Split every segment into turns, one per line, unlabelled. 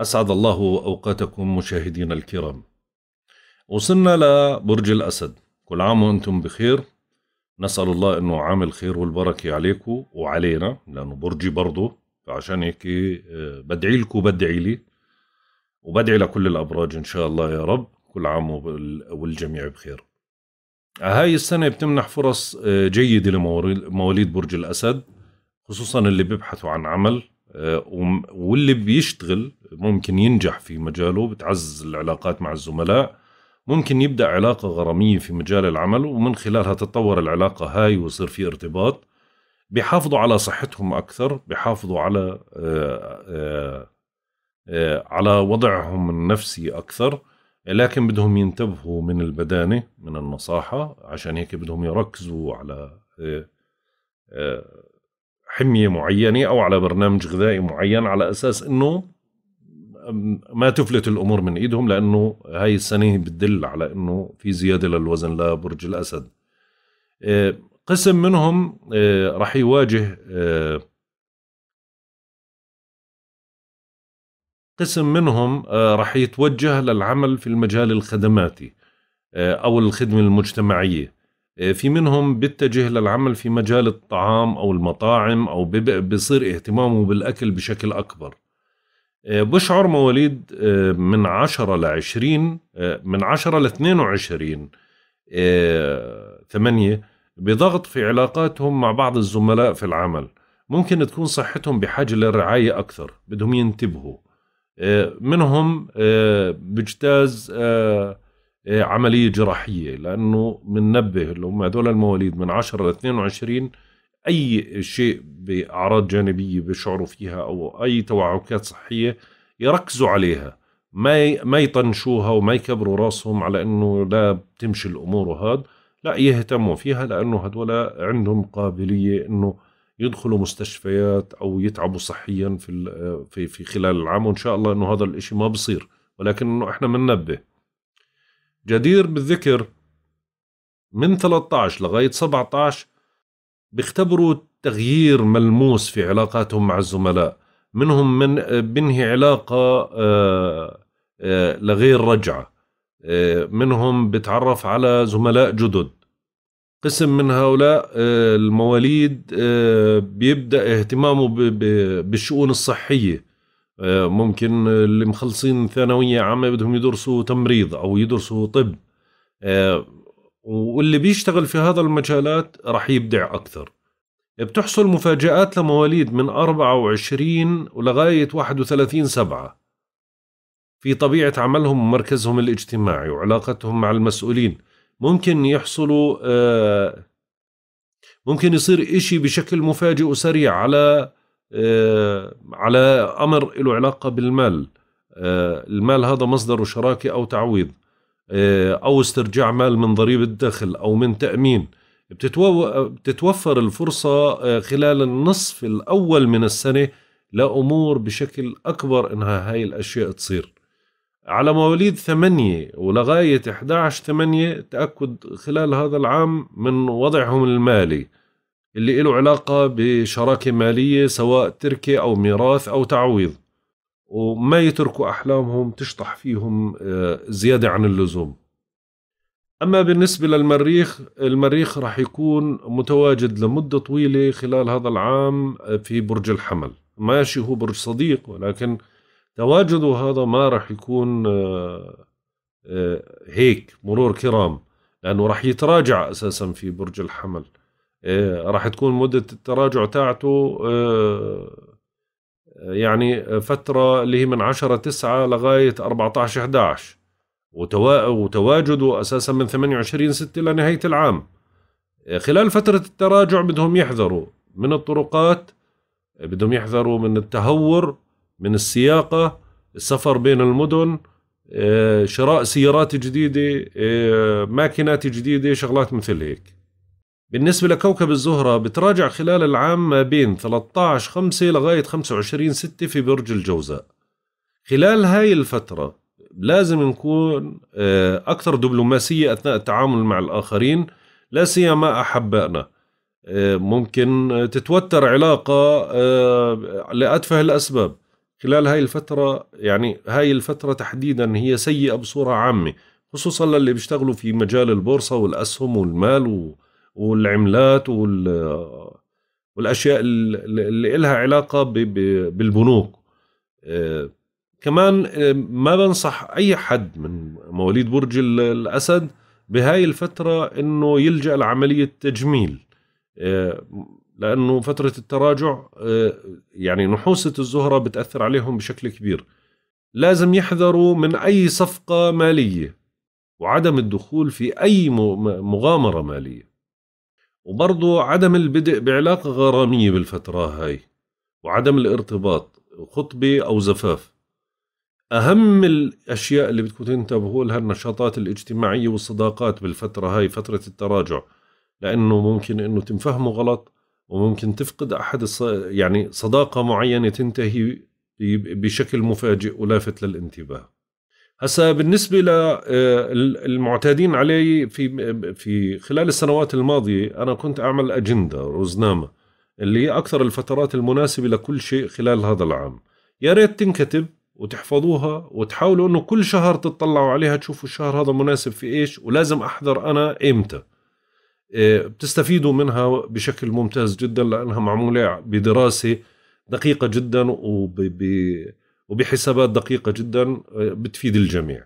أسعد الله أوقاتكم مشاهدينا الكرام وصلنا لبرج الأسد كل عام وأنتم بخير نسأل الله أنه عام الخير والبركة عليكم وعلينا لأنه برجي برضه فعشان هيك آه، بدعي لكم بدعي لي وبدعي لكل الأبراج إن شاء الله يا رب كل عام والجميع بخير آه، هاي السنة بتمنح فرص آه، جيدة لمواليد برج الأسد خصوصا اللي بيبحثوا عن عمل آه، واللي بيشتغل ممكن ينجح في مجاله بتعزز العلاقات مع الزملاء ممكن يبدا علاقه غراميه في مجال العمل ومن خلالها تتطور العلاقه هاي ويصير في ارتباط بيحافظوا على صحتهم اكثر بيحافظوا على آه، آه، على وضعهم النفسي اكثر لكن بدهم ينتبهوا من البدانه من النصاحه عشان هيك بدهم يركزوا على حميه معينه او على برنامج غذائي معين على اساس انه ما تفلت الامور من ايدهم لانه هاي السنه بتدل على انه في زياده للوزن لبرج الاسد آه، قسم منهم آه، رح يواجه آه، قسم منهم رح يتوجه للعمل في المجال الخدماتي او الخدمه المجتمعيه آه، في منهم بيتجه للعمل في مجال الطعام أو المطاعم أو بصير اهتمامه بالأكل بشكل أكبر آه، بشعر مواليد آه، من عشرة لعشرين من عشرة لاثنين وعشرين ثمانية بضغط في علاقاتهم مع بعض الزملاء في العمل ممكن تكون صحتهم بحاجة للرعاية أكثر بدهم ينتبهوا منهم بجتاز آه، عمليه جراحيه لانه بننبه اللي هم هذول المواليد من 10 ل 22 اي شيء باعراض جانبيه بيشعروا فيها او اي توعكات صحيه يركزوا عليها ما ما يطنشوها وما يكبروا راسهم على انه لا بتمشي الامور وهذا لا يهتموا فيها لانه هدول عندهم قابليه انه يدخلوا مستشفيات او يتعبوا صحيا في آه، في في خلال العام وان شاء الله انه هذا الاشي ما بصير ولكن انه احنا بننبه جدير بالذكر من 13 لغاية 17 بيختبروا تغيير ملموس في علاقاتهم مع الزملاء منهم من بنهي علاقة آه، آه، لغير رجعة آه، منهم بتعرف على زملاء جدد قسم من هؤلاء المواليد بيبدأ اهتمامه بالشؤون الصحية آه، ممكن اللي مخلصين ثانوية عامة بدهم يدرسوا تمريض أو يدرسوا طب آه، واللي بيشتغل في هذا المجالات رح يبدع أكثر بتحصل مفاجآت لمواليد من 24 ولغاية 31 سبعة في طبيعة عملهم ومركزهم الاجتماعي وعلاقتهم مع المسؤولين ممكن يحصلوا آه، ممكن يصير إشي بشكل مفاجئ وسريع على آه، على امر له علاقه بالمال آه، المال هذا مصدره شراكه او تعويض آه، او استرجاع مال من ضريبه دخل او من تامين بتتوفر الفرصه خلال النصف الاول من السنه لامور بشكل اكبر انها هاي الاشياء تصير على مواليد ثمانية ولغاية 11 ثمانية تأكد خلال هذا العام من وضعهم المالي اللي له علاقة بشراكة مالية سواء تركة أو ميراث أو تعويض وما يتركوا أحلامهم تشطح فيهم آه، زيادة عن اللزوم أما بالنسبة للمريخ المريخ راح يكون متواجد لمدة طويلة خلال هذا العام آه، في برج الحمل ماشي هو برج صديق ولكن تواجده هذا ما راح يكون آه، هيك مرور كرام لأنه راح يتراجع أساسا في برج الحمل إيه، راح تكون مده التراجع تاعته إيه، يعني فتره اللي هي من 10 9 لغايه 14 11 وتواجده اساسا من 28 6 لنهايه العام إيه، خلال فتره التراجع بدهم يحذروا من الطرقات بدهم يحذروا من التهور من السياقه السفر بين المدن شراء سيارات جديده ماكينات جديده شغلات مثل هيك بالنسبة لكوكب الزهرة بتراجع خلال العام ما بين 13 5 لغاية 25 6 في برج الجوزاء خلال هاي الفترة لازم نكون آه، أكثر دبلوماسية أثناء التعامل مع الآخرين لا سيما أحبائنا آه، ممكن تتوتر علاقة آه، لأتفه الأسباب خلال هاي الفترة يعني هاي الفترة تحديدا هي سيئة بصورة عامة خصوصا للي بيشتغلوا في مجال البورصة والأسهم والمال والعملات وال والاشياء اللي لها علاقه بالبنوك آه، كمان آه، ما بنصح اي حد من مواليد برج الاسد بهاي الفتره انه يلجا لعمليه تجميل آه، لانه فتره التراجع يعني نحوسه الزهره بتاثر عليهم بشكل كبير لازم يحذروا من اي صفقه ماليه وعدم الدخول في اي مغامره ماليه وبرضو عدم البدء بعلاقة غرامية بالفترة هاي وعدم الارتباط خطبة أو زفاف أهم الأشياء اللي بدكم تنتبهوا لها النشاطات الاجتماعية والصداقات بالفترة هاي فترة التراجع لأنه ممكن أنه تنفهموا غلط وممكن تفقد أحد الص... يعني صداقة معينة تنتهي بشكل مفاجئ ولافت للانتباه هسا بالنسبه للمعتادين آه، علي في في خلال السنوات الماضيه انا كنت اعمل اجنده روزنامه اللي هي اكثر الفترات المناسبه لكل شيء خلال هذا العام يا ريت تنكتب وتحفظوها وتحاولوا انه كل شهر تطلعوا عليها تشوفوا الشهر هذا مناسب في ايش ولازم احضر انا امتى آه، بتستفيدوا منها بشكل ممتاز جدا لانها معموله بدراسه دقيقه جدا وب وبحسابات دقيقة جدا آه، بتفيد الجميع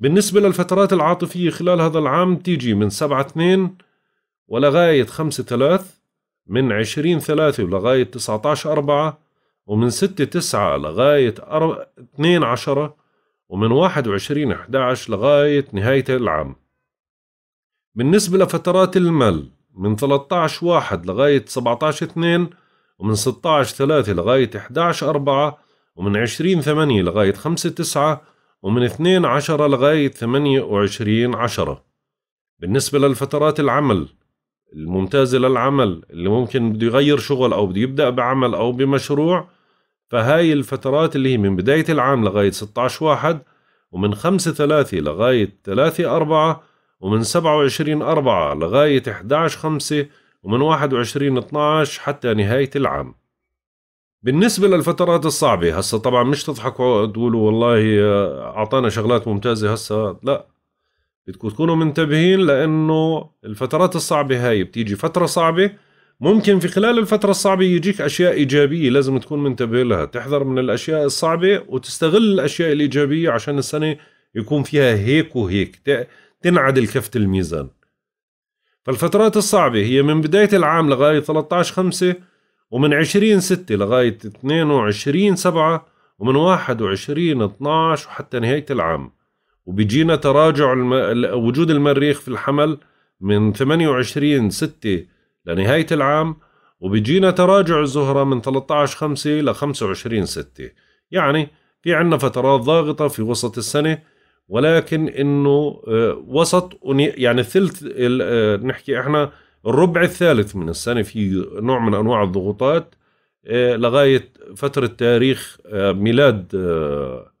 بالنسبة للفترات العاطفية خلال هذا العام تيجي من سبعة اثنين ولغاية خمسة ثلاث من عشرين ثلاثة ولغاية عشر أربعة ومن ستة تسعة لغاية اثنين عشرة ومن واحد وعشرين أحد عشر لغاية نهاية العام بالنسبة لفترات المال من 13 واحد لغاية 17 2 ومن 16 3 لغاية 11 4 ومن 20 8 لغاية 5 9 ومن 2 10 لغاية 28 10 بالنسبة للفترات العمل الممتازة للعمل اللي ممكن بده يغير شغل أو بده يبدأ بعمل أو بمشروع فهاي الفترات اللي هي من بداية العام لغاية 16 واحد ومن 5 3 لغاية 3 4 ومن 27 4 لغاية 11 5 ومن 21 12 حتى نهاية العام بالنسبه للفترات الصعبه هسه طبعا مش تضحكوا تقولوا والله آه، اعطانا شغلات ممتازه هسه لا بدكم تكونوا منتبهين لانه الفترات الصعبه هاي بتيجي فتره صعبه ممكن في خلال الفترة الصعبة يجيك أشياء إيجابية لازم تكون منتبه لها تحذر من الأشياء الصعبة وتستغل الأشياء الإيجابية عشان السنة يكون فيها هيك وهيك تنعدل كفة الميزان فالفترات الصعبة هي من بداية العام لغاية 13 خمسة ومن 20 6 لغاية 22 7 ومن 21 12 وحتى نهاية العام وبيجينا تراجع الم... وجود المريخ في الحمل من 28 6 لنهاية العام وبيجينا تراجع الزهرة من 13 5 ل 25 6 يعني في عنا فترات ضاغطة في وسط السنة ولكن انه آه، وسط يعني ثلث آه، نحكي احنا الربع الثالث من السنة في نوع من أنواع الضغوطات آه، لغاية فترة تاريخ آه، ميلاد آه،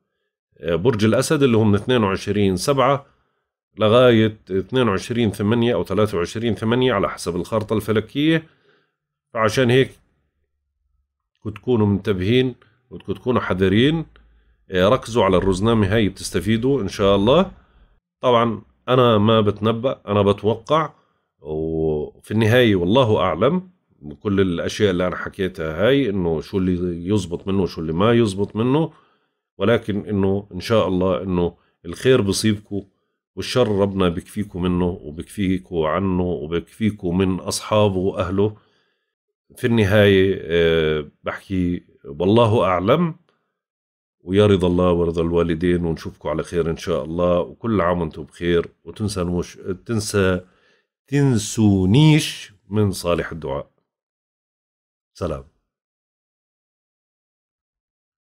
برج الأسد اللي هو من 22 سبعة لغاية 22 ثمانية أو 23 ثمانية على حسب الخارطة الفلكية فعشان هيك بدكم تكونوا منتبهين بدكم تكونوا حذرين ركزوا على الرزنامة هاي بتستفيدوا إن شاء الله طبعا أنا ما بتنبأ أنا بتوقع و في النهاية والله أعلم كل الأشياء اللي أنا حكيتها هاي إنه شو اللي يزبط منه وشو اللي ما يزبط منه ولكن إنه إن شاء الله إنه الخير بصيبكم والشر ربنا بكفيكم منه وبكفيكم عنه وبكفيكم من أصحابه وأهله في النهاية آه، بحكي والله أعلم ويا رضا الله ورضا الوالدين ونشوفكم على خير إن شاء الله وكل عام وأنتم بخير وتنسى المش... تنسى تنسونيش من صالح الدعاء سلام